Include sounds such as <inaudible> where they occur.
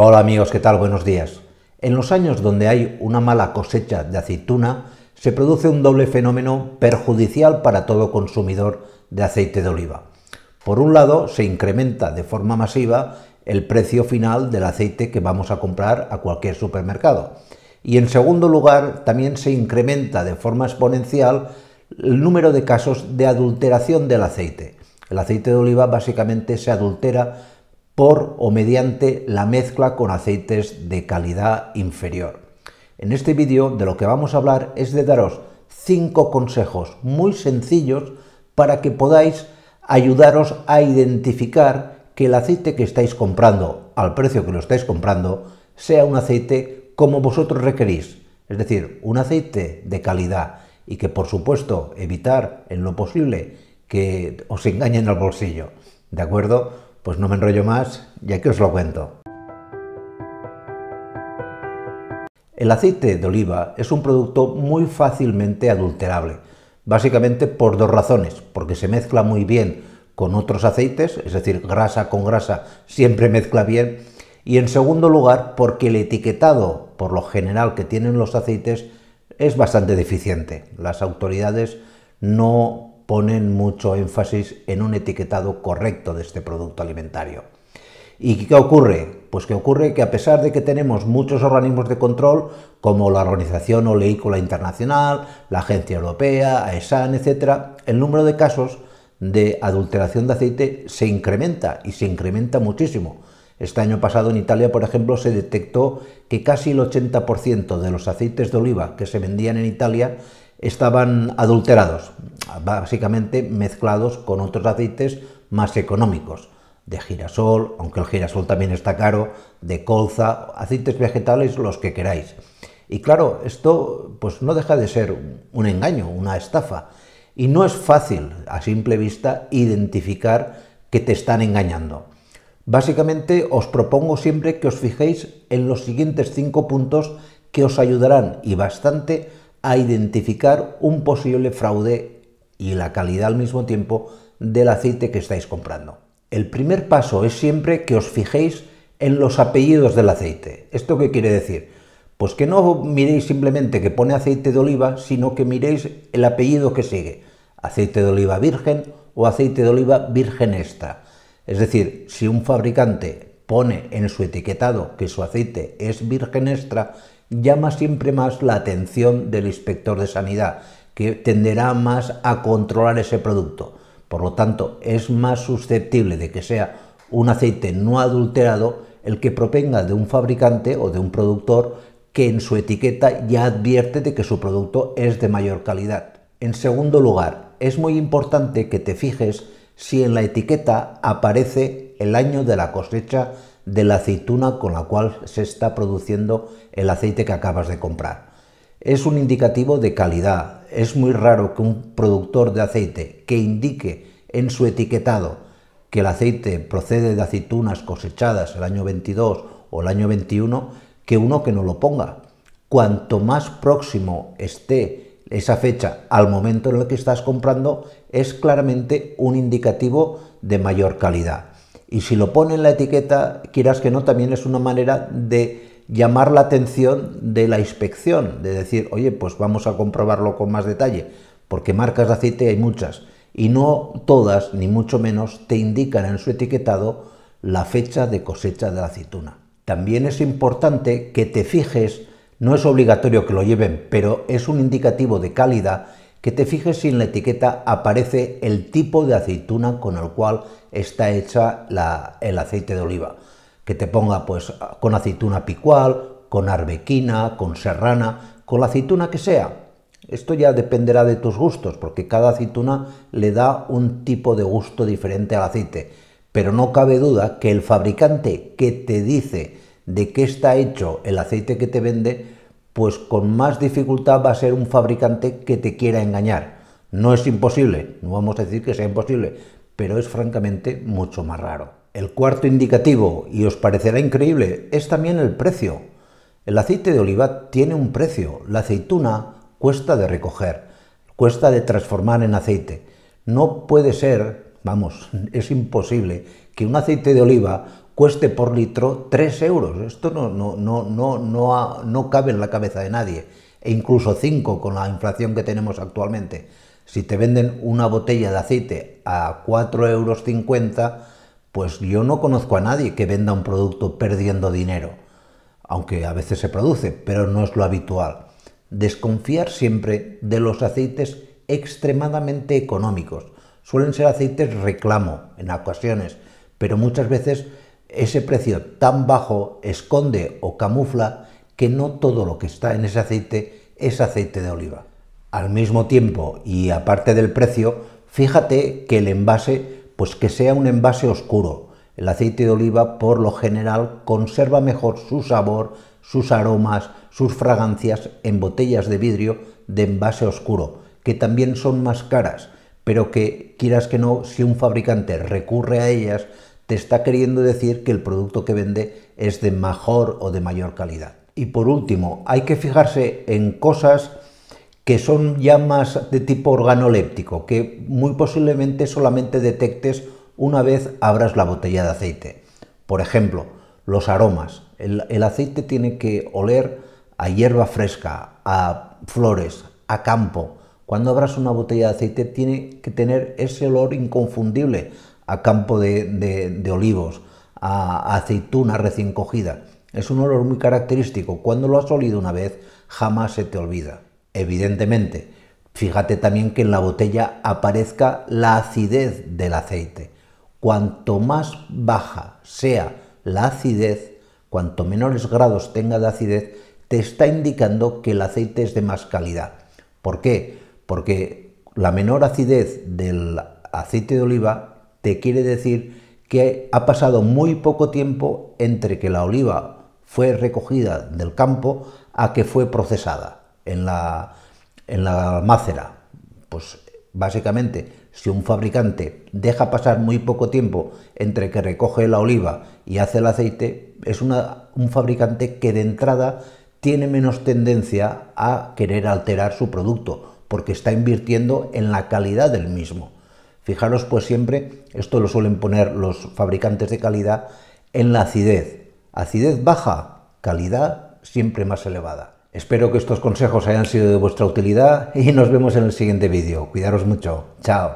Hola amigos, ¿qué tal? Buenos días. En los años donde hay una mala cosecha de aceituna, se produce un doble fenómeno perjudicial para todo consumidor de aceite de oliva. Por un lado, se incrementa de forma masiva el precio final del aceite que vamos a comprar a cualquier supermercado. Y en segundo lugar, también se incrementa de forma exponencial el número de casos de adulteración del aceite. El aceite de oliva básicamente se adultera por o mediante la mezcla con aceites de calidad inferior. En este vídeo de lo que vamos a hablar es de daros cinco consejos muy sencillos para que podáis ayudaros a identificar que el aceite que estáis comprando al precio que lo estáis comprando sea un aceite como vosotros requerís, es decir, un aceite de calidad y que por supuesto evitar en lo posible que os engañen al bolsillo, ¿de acuerdo? pues no me enrollo más, ya que os lo cuento. El aceite de oliva es un producto muy fácilmente adulterable, básicamente por dos razones, porque se mezcla muy bien con otros aceites, es decir, grasa con grasa siempre mezcla bien, y en segundo lugar porque el etiquetado por lo general que tienen los aceites es bastante deficiente. Las autoridades no ponen mucho énfasis en un etiquetado correcto de este producto alimentario. ¿Y qué ocurre? Pues que ocurre que a pesar de que tenemos muchos organismos de control, como la Organización Oleícola Internacional, la Agencia Europea, AESAN, etc., el número de casos de adulteración de aceite se incrementa y se incrementa muchísimo. Este año pasado en Italia, por ejemplo, se detectó que casi el 80% de los aceites de oliva que se vendían en Italia estaban adulterados, básicamente mezclados con otros aceites más económicos, de girasol, aunque el girasol también está caro, de colza, aceites vegetales, los que queráis. Y claro, esto pues no deja de ser un engaño, una estafa. Y no es fácil, a simple vista, identificar que te están engañando. Básicamente os propongo siempre que os fijéis en los siguientes cinco puntos que os ayudarán y bastante a identificar un posible fraude y la calidad al mismo tiempo del aceite que estáis comprando. El primer paso es siempre que os fijéis en los apellidos del aceite. ¿Esto qué quiere decir? Pues que no miréis simplemente que pone aceite de oliva, sino que miréis el apellido que sigue. Aceite de oliva virgen o aceite de oliva virgen extra. Es decir, si un fabricante pone en su etiquetado que su aceite es virgen extra, llama siempre más la atención del inspector de sanidad, que tenderá más a controlar ese producto. Por lo tanto, es más susceptible de que sea un aceite no adulterado el que propenga de un fabricante o de un productor que en su etiqueta ya advierte de que su producto es de mayor calidad. En segundo lugar, es muy importante que te fijes si en la etiqueta aparece el año de la cosecha de la aceituna con la cual se está produciendo el aceite que acabas de comprar. Es un indicativo de calidad. Es muy raro que un productor de aceite que indique en su etiquetado que el aceite procede de aceitunas cosechadas el año 22 o el año 21, que uno que no lo ponga. Cuanto más próximo esté esa fecha al momento en el que estás comprando, es claramente un indicativo de mayor calidad. Y si lo pone en la etiqueta, quieras que no, también es una manera de llamar la atención de la inspección, de decir, oye, pues vamos a comprobarlo con más detalle, porque marcas de aceite hay muchas y no todas, ni mucho menos, te indican en su etiquetado la fecha de cosecha de la aceituna. También es importante que te fijes, no es obligatorio que lo lleven, pero es un indicativo de calidad que te fijes si en la etiqueta aparece el tipo de aceituna con el cual está hecha el aceite de oliva. Que te ponga pues con aceituna picual, con arbequina, con serrana, con la aceituna que sea. Esto ya dependerá de tus gustos, porque cada aceituna le da un tipo de gusto diferente al aceite. Pero no cabe duda que el fabricante que te dice de qué está hecho el aceite que te vende, pues con más dificultad va a ser un fabricante que te quiera engañar. No es imposible, no vamos a decir que sea imposible, pero es francamente mucho más raro. El cuarto indicativo, y os parecerá increíble, es también el precio. El aceite de oliva tiene un precio, la aceituna cuesta de recoger, cuesta de transformar en aceite. No puede ser, vamos, <laughs> es imposible que un aceite de oliva cueste por litro 3 euros. Esto no, no, no, no, no, no cabe en la cabeza de nadie, e incluso 5 con la inflación que tenemos actualmente. Si te venden una botella de aceite a 4,50 euros, pues yo no conozco a nadie que venda un producto perdiendo dinero, aunque a veces se produce, pero no es lo habitual. Desconfiar siempre de los aceites extremadamente económicos. Suelen ser aceites reclamo en ocasiones, pero muchas veces ese precio tan bajo esconde o camufla que no todo lo que está en ese aceite es aceite de oliva. Al mismo tiempo y aparte del precio, fíjate que el envase, pues que sea un envase oscuro. El aceite de oliva por lo general conserva mejor su sabor, sus aromas, sus fragancias en botellas de vidrio de envase oscuro, que también son más caras, pero que quieras que no, si un fabricante recurre a ellas, te está queriendo decir que el producto que vende es de mejor o de mayor calidad. Y por último, hay que fijarse en cosas que son ya más de tipo organoléptico, que muy posiblemente solamente detectes una vez abras la botella de aceite. Por ejemplo, los aromas. el aceite tiene que oler a hierba fresca, a flores, a campo. Cuando abras una botella de aceite tiene que tener ese olor inconfundible a campo de, olivos, a, a aceituna recién cogida. Es un olor muy característico. Cuando lo has olido una vez, jamás se te olvida. Evidentemente, fíjate también que en la botella aparezca la acidez del aceite. Cuanto más baja sea la acidez, cuanto menores grados tenga de acidez, te está indicando que el aceite es de más calidad. ¿Por qué? Porque la menor acidez del aceite de oliva te quiere decir que ha pasado muy poco tiempo entre que la oliva fue recogida del campo a que fue procesada en la, en mácera. Pues básicamente, si un fabricante deja pasar muy poco tiempo entre que recoge la oliva y hace el aceite, es un fabricante que de entrada tiene menos tendencia a querer alterar su producto, porque está invirtiendo en la calidad del mismo. Fijaros pues siempre, esto lo suelen poner los fabricantes de calidad, en la acidez. Acidez baja, calidad siempre más elevada. Espero que estos consejos hayan sido de vuestra utilidad y nos vemos en el siguiente vídeo. Cuidaros mucho. Chao.